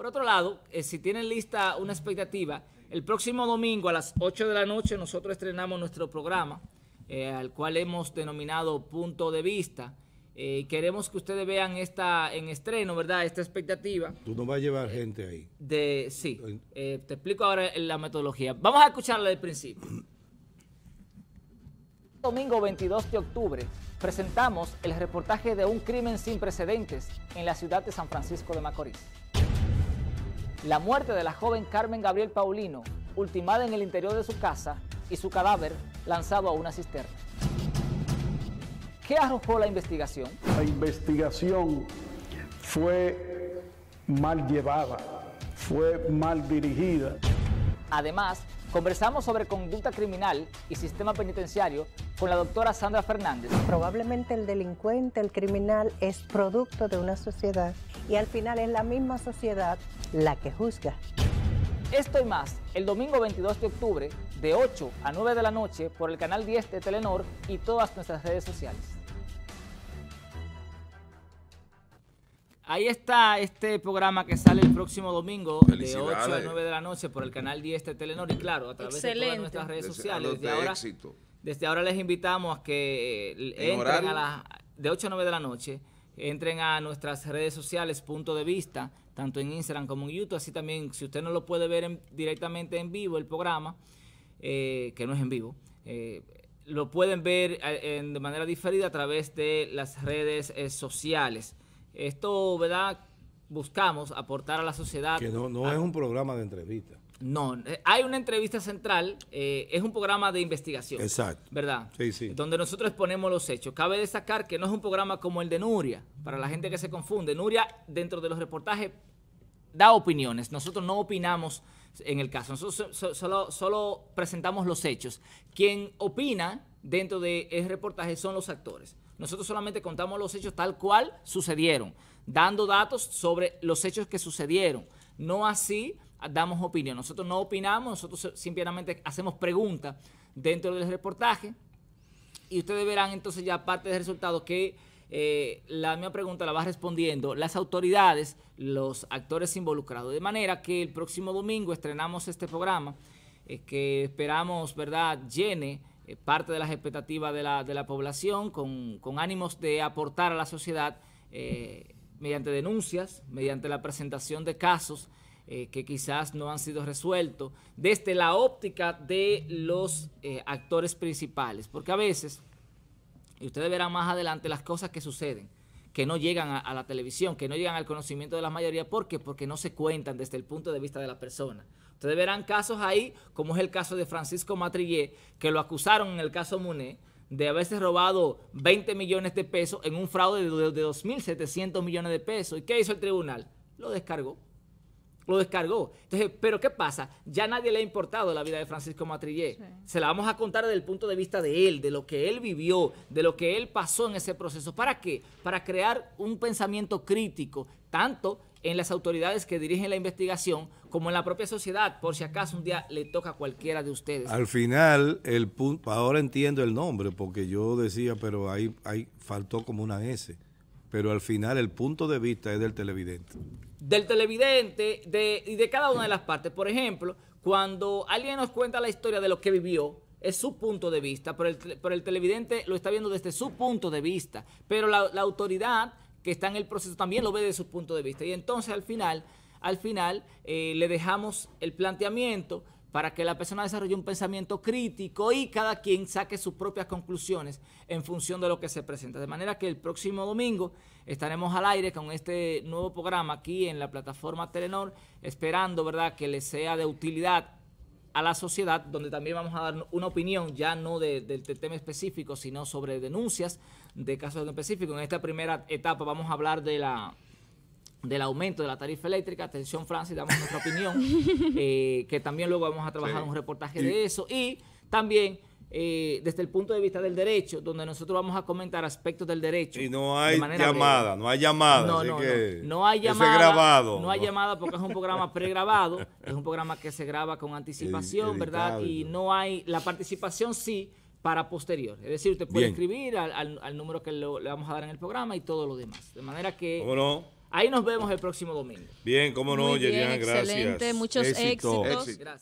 Por otro lado, eh, si tienen lista una expectativa, el próximo domingo a las 8 de la noche nosotros estrenamos nuestro programa, eh, al cual hemos denominado Punto de Vista. Eh, queremos que ustedes vean esta en estreno, ¿verdad? Esta expectativa. Tú no vas a llevar gente ahí. De, sí, te explico ahora la metodología. Vamos a escucharla del principio. Domingo 22 de octubre presentamos el reportaje de un crimen sin precedentes en la ciudad de San Francisco de Macorís. La muerte de la joven Carmen Gabriel Paulino, ultimada en el interior de su casa y su cadáver lanzado a una cisterna. ¿Qué arrojó la investigación? La investigación fue mal llevada, fue mal dirigida. Además, conversamos sobre conducta criminal y sistema penitenciario con la doctora Sandra Fernández. Probablemente el delincuente, el criminal, es producto de una sociedad y al final es la misma sociedad la que juzga. Esto y más el domingo 22 de octubre de 8 a 9 de la noche por el canal 10 de Telenor y todas nuestras redes sociales. Ahí está este programa que sale el próximo domingo de 8 a 9 de la noche por el canal 10 de Telenor y claro, a través de todas nuestras redes sociales. Desde ahora, desde ahora les invitamos a que entren a las de 8 a 9 de la noche entren a nuestras redes sociales, punto de vista, tanto en Instagram como en YouTube. Así también, si usted no lo puede ver directamente en vivo, el programa, eh, que no es en vivo, eh, lo pueden ver eh, de manera diferida a través de las redes sociales. Esto, ¿verdad? Buscamos aportar a la sociedad. Que no, es un programa de entrevista. No, eh, hay una entrevista central, eh, es un programa de investigación. Exacto. ¿Verdad? Sí, sí. Donde nosotros ponemos los hechos. Cabe destacar que no es un programa como el de Nuria, para la gente que se confunde. Nuria, dentro de los reportajes, da opiniones. Nosotros no opinamos en el caso, nosotros solo presentamos los hechos. Quien opina dentro de ese reportaje son los actores. Nosotros solamente contamos los hechos tal cual sucedieron, dando datos sobre los hechos que sucedieron. No así damos opinión. Nosotros no opinamos, nosotros simplemente hacemos preguntas dentro del reportaje y ustedes verán entonces ya parte del resultado que eh, la misma pregunta la va respondiendo las autoridades, los actores involucrados. De manera que el próximo domingo estrenamos este programa eh, que esperamos, ¿verdad?, llene eh, parte de las expectativas de la, población con, con, ánimos de aportar a la sociedad mediante denuncias, mediante la presentación de casos eh, que quizás no han sido resueltos desde la óptica de los eh, actores principales. Porque a veces, y ustedes verán más adelante las cosas que suceden, que no llegan a, la televisión, que no llegan al conocimiento de la mayoría. ¿Por qué? Porque no se cuentan desde el punto de vista de la persona. Ustedes verán casos ahí, como es el caso de Francisco Matrillé, que lo acusaron en el caso Muné de haberse robado 20 millones de pesos en un fraude de, de 2.700 millones de pesos. ¿Y qué hizo el tribunal? Lo descargó lo descargó. Entonces, pero ¿qué pasa? Ya nadie le ha importado la vida de Francisco Matrillé. Se la vamos a contar desde el punto de vista de él, de lo que él vivió, de lo que él pasó en ese proceso. ¿Para qué? Para crear un pensamiento crítico, tanto en las autoridades que dirigen la investigación como en la propia sociedad, por si acaso un día le toca a cualquiera de ustedes. Al final, el ahora entiendo el nombre, porque yo decía, pero ahí, ahí faltó como una S pero al final el punto de vista es del televidente. Del televidente de, y de cada una de las partes. Por ejemplo, cuando alguien nos cuenta la historia de lo que vivió, es su punto de vista, pero el, televidente lo está viendo desde su punto de vista, pero la, autoridad que está en el proceso también lo ve desde su punto de vista. Y entonces al final, al final eh, le dejamos el planteamiento para que la persona desarrolle un pensamiento crítico y cada quien saque sus propias conclusiones en función de lo que se presenta. De manera que el próximo domingo estaremos al aire con este nuevo programa aquí en la plataforma Telenor, esperando verdad que le sea de utilidad a la sociedad, donde también vamos a dar una opinión, ya no del tema específico, sino sobre denuncias de casos específicos. En esta primera etapa vamos a hablar de la del aumento de la tarifa eléctrica. Atención, Francis, damos nuestra opinión, eh, que también luego vamos a trabajar un reportaje de eso. Y también... Eh, desde el punto de vista del derecho, donde nosotros vamos a comentar aspectos del derecho. Y no hay llamada, no hay llamada. No, así no, no, hay llamada. No hay llamada porque es un programa pregrabado, es un programa que se graba con anticipación, ¿verdad? Y no hay, la participación sí para posterior. Es decir, usted puede escribir al, al, número que le vamos a dar en el programa y todo lo demás. De manera que... Ahí nos vemos el próximo domingo. Bien, cómo no, Yerian, gracias. Excelente, muchos éxitos. Gracias.